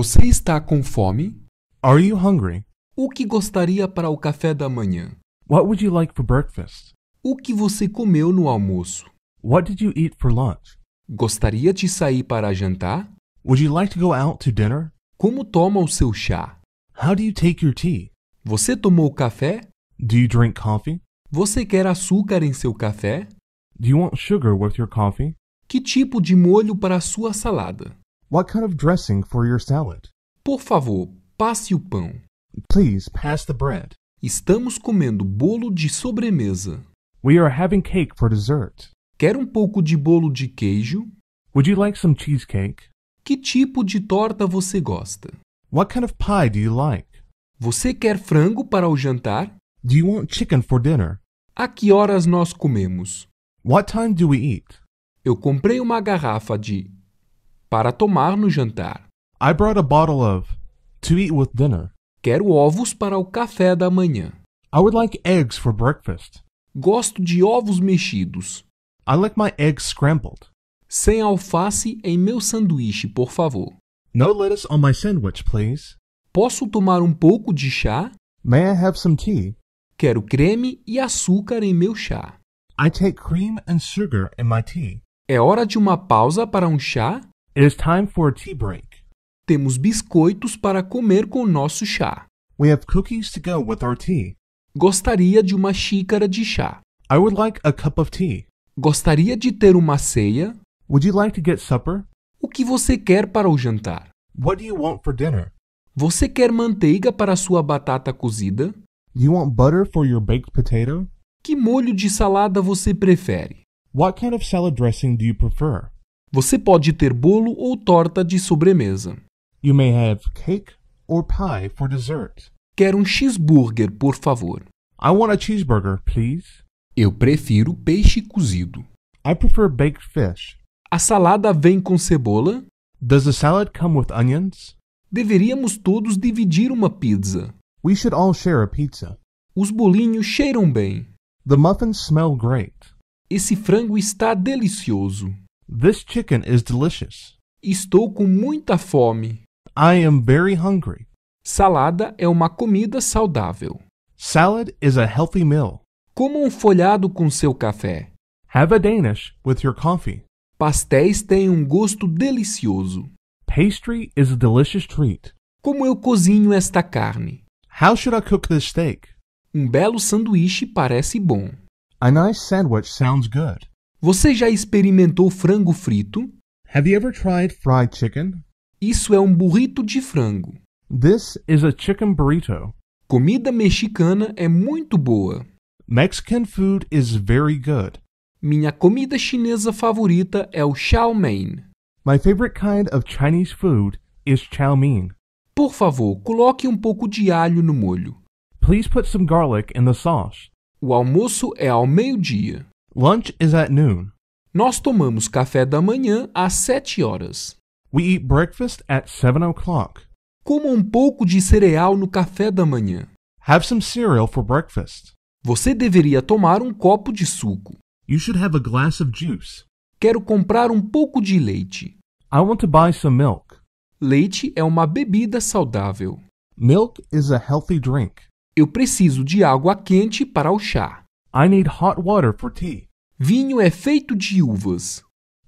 Você está com fome? Are you hungry? O que gostaria para o café da manhã? What would you like for breakfast? O que você comeu no almoço? What did you eat for lunch? Gostaria de sair para jantar? Would you like to go out to dinner? Como toma o seu chá? How do you take your tea? Você tomou café? Do you drink coffee? Você quer açúcar em seu café? Do you want sugar with your coffee? Que tipo de molho para a sua salada? What kind of dressing for your salad? Por favor, passe o pão. Please pass the bread. Estamos comendo bolo de sobremesa. We are having cake for dessert. Quer um pouco de bolo de queijo? Would you like some cheesecake? Que tipo de torta você gosta? What kind of pie do you like? Você quer frango para o jantar? Do you want chicken for dinner? A que horas nós comemos? What time do we eat? Eu comprei uma garrafa de para tomar no jantar. I brought a bottle of to eat with dinner. Quero ovos para o café da manhã. I would like eggs for breakfast. Gosto de ovos mexidos. I like my eggs scrambled. Sem alface em meu sanduíche, por favor. No lettuce on my sandwich, please. Posso tomar um pouco de chá? May I have some tea? Quero creme e açúcar em meu chá. I take cream and sugar in my tea. É hora de uma pausa para um chá? It is time for a tea break. Temos biscoitos para comer com nosso chá. We have cookies to go with our tea. Gostaria de uma xícara de chá. I would like a cup of tea. Gostaria de ter uma ceia. Would you like to get supper? O que você quer para o jantar? What do you want for dinner? Você quer manteiga para sua batata cozida? Do you want butter for your baked potato? Que molho de salada você prefere? What kind of salad dressing do you prefer? Você pode ter bolo ou torta de sobremesa. You may have cake or pie for dessert. Quero um cheeseburger, por favor. I want a cheeseburger, please. Eu prefiro peixe cozido. I prefer baked fish. A salada vem com cebola? Does the salad come with onions? Deveríamos todos dividir uma pizza. We should all share a pizza. Os bolinhos cheiram bem. The muffins smell great. Esse frango está delicioso. This chicken is delicious. Estou com muita fome. I am very hungry. Salada é uma comida saudável. Salad is a healthy meal. Como um folhado com seu café. Have a Danish with your coffee. Pastéis têm um gosto delicioso. Pastry is a delicious treat. Como eu cozinho esta carne? How should I cook this steak? Um belo sanduíche parece bom. A nice sandwich sounds good. Você já experimentou frango frito? Have you ever tried fried chicken? Isso é um burrito de frango. This is a chicken burrito. Comida mexicana é muito boa. Mexican food is very good. Minha comida chinesa favorita é o chow mein. My favorite kind of Chinese food is chow mein. Por favor, coloque um pouco de alho no molho. Please put some garlic in the sauce. O almoço é ao meio-dia. Lunch is at noon. Nós tomamos café da manhã às sete horas. We eat breakfast at seven o'clock. Coma um pouco de cereal no café da manhã. Have some cereal for breakfast. Você deveria tomar um copo de suco. You should have a glass of juice. Quero comprar um pouco de leite. I want to buy some milk. Leite é uma bebida saudável. Milk is a healthy drink. Eu preciso de água quente para o chá. I need hot water for tea. Vinho é feito de uvas.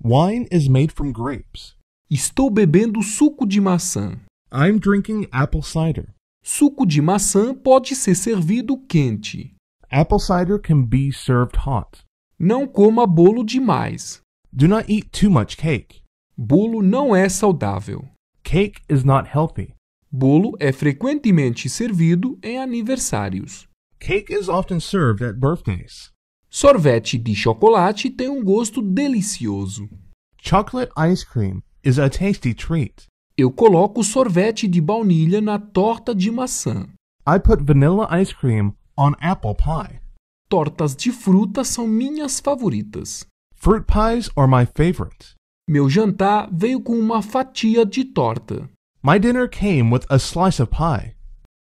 Wine is made from grapes. Estou bebendo suco de maçã. I'm drinking apple cider. Suco de maçã pode ser servido quente. Apple cider can be served hot. Não coma bolo demais. Do not eat too much cake. Bolo não é saudável. Cake is not healthy. Bolo é frequentemente servido em aniversários. Cake is often served at birthdays. Sorvete de chocolate tem um gosto delicioso. Chocolate ice cream is a tasty treat. Eu coloco sorvete de baunilha na torta de maçã. I put vanilla ice cream on apple pie. Tortas de fruta são minhas favoritas. Fruit pies are my favorite. Meu jantar veio com uma fatia de torta. My dinner came with a slice of pie.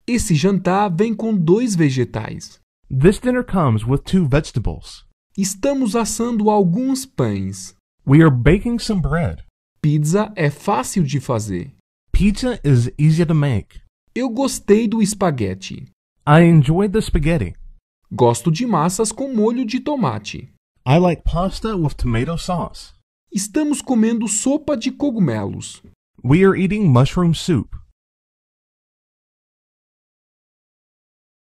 Esse jantar vem com dois vegetais. This dinner comes with two vegetables. Estamos assando alguns pães. We are baking some bread. Pizza é fácil de fazer. Pizza is easy to make. Eu gostei do espaguete. I enjoyed the spaghetti. Gosto de massas com molho de tomate. I like pasta with tomato sauce. Estamos comendo sopa de cogumelos. We are eating mushroom soup.